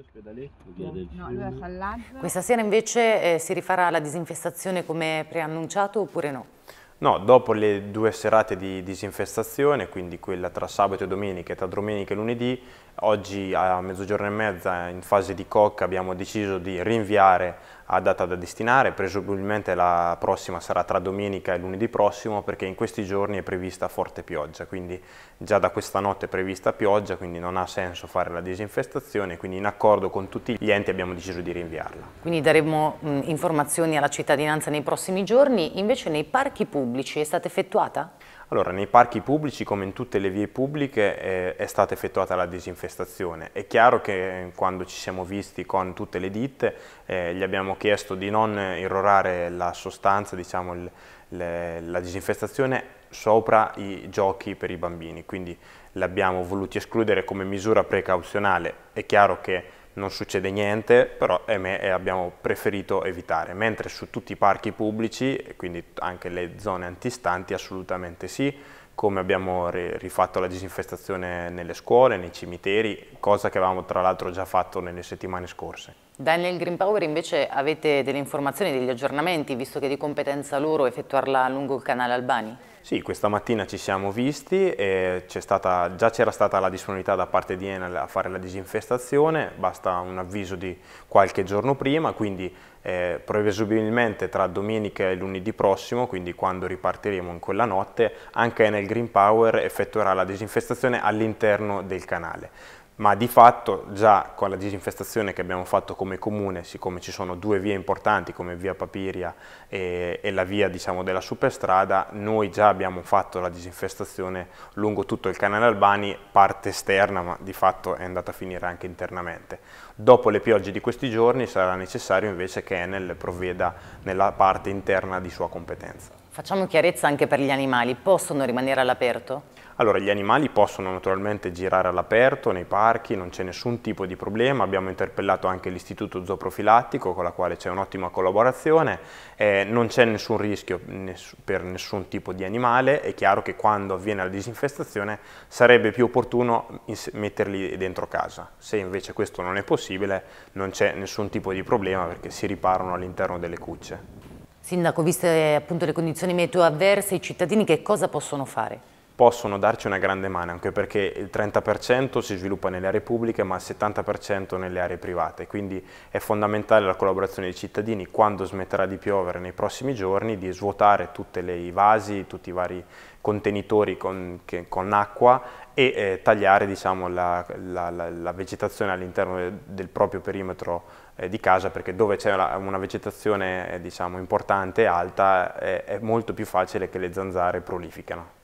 Vecchio, Ospedaletto, Via del no, Fiume. Sallaggio. Questa sera invece eh, si rifarà la disinfestazione come preannunciato oppure no? No, dopo le due serate di disinfestazione, quindi quella tra sabato e domenica e tra domenica e lunedì, oggi a mezzogiorno e mezza in fase di cocca abbiamo deciso di rinviare ha data da destinare, presumibilmente la prossima sarà tra domenica e lunedì prossimo perché in questi giorni è prevista forte pioggia, quindi già da questa notte è prevista pioggia, quindi non ha senso fare la disinfestazione, quindi in accordo con tutti gli enti abbiamo deciso di rinviarla. Quindi daremo mh, informazioni alla cittadinanza nei prossimi giorni, invece nei parchi pubblici è stata effettuata? Allora, nei parchi pubblici, come in tutte le vie pubbliche, eh, è stata effettuata la disinfestazione. È chiaro che eh, quando ci siamo visti con tutte le ditte, eh, gli abbiamo chiesto di non irrorare la sostanza, diciamo, il, le, la disinfestazione sopra i giochi per i bambini, quindi l'abbiamo voluti escludere come misura precauzionale. È chiaro che non succede niente, però ahimè, eh, abbiamo preferito evitare, mentre su tutti i parchi pubblici, quindi anche le zone antistanti, assolutamente sì, come abbiamo rifatto la disinfestazione nelle scuole, nei cimiteri, cosa che avevamo tra l'altro già fatto nelle settimane scorse. Daniel Green Power invece avete delle informazioni, degli aggiornamenti, visto che è di competenza loro effettuarla lungo il canale Albani? Sì, questa mattina ci siamo visti e stata, già c'era stata la disponibilità da parte di Enel a fare la disinfestazione, basta un avviso di qualche giorno prima, quindi eh, presumibilmente tra domenica e lunedì prossimo, quindi quando ripartiremo in quella notte, anche Enel Green Power effettuerà la disinfestazione all'interno del canale ma di fatto già con la disinfestazione che abbiamo fatto come comune, siccome ci sono due vie importanti come via Papiria e, e la via diciamo, della superstrada, noi già abbiamo fatto la disinfestazione lungo tutto il canale Albani, parte esterna, ma di fatto è andata a finire anche internamente. Dopo le piogge di questi giorni sarà necessario invece che Enel provveda nella parte interna di sua competenza. Facciamo chiarezza anche per gli animali, possono rimanere all'aperto? Allora, gli animali possono naturalmente girare all'aperto, nei parchi, non c'è nessun tipo di problema, abbiamo interpellato anche l'istituto zooprofilattico con la quale c'è un'ottima collaborazione, eh, non c'è nessun rischio ness per nessun tipo di animale, è chiaro che quando avviene la disinfestazione sarebbe più opportuno metterli dentro casa, se invece questo non è possibile non c'è nessun tipo di problema perché si riparano all'interno delle cucce. Sindaco, viste appunto le condizioni meteo avverse, i cittadini che cosa possono fare? possono darci una grande mano, anche perché il 30% si sviluppa nelle aree pubbliche ma il 70% nelle aree private, quindi è fondamentale la collaborazione dei cittadini quando smetterà di piovere nei prossimi giorni, di svuotare tutti i vasi, tutti i vari contenitori con, che, con acqua e eh, tagliare diciamo, la, la, la, la, vegetazione all'interno del, del proprio perimetro eh, di casa perché dove c'è una vegetazione eh, diciamo, importante e alta eh, è molto più facile che le zanzare prolificano.